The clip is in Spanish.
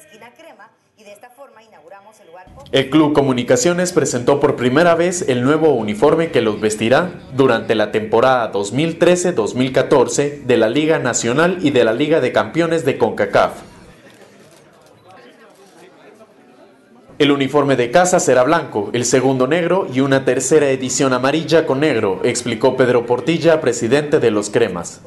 esquina Crema y de esta forma inauguramos el lugar. El Club Comunicaciones presentó por primera vez el nuevo uniforme que los vestirá durante la temporada 2013-2014 de la Liga Nacional y de la Liga de Campeones de CONCACAF. El uniforme de casa será blanco, el segundo negro y una tercera edición amarilla con negro, explicó Pedro Portilla, presidente de los Cremas.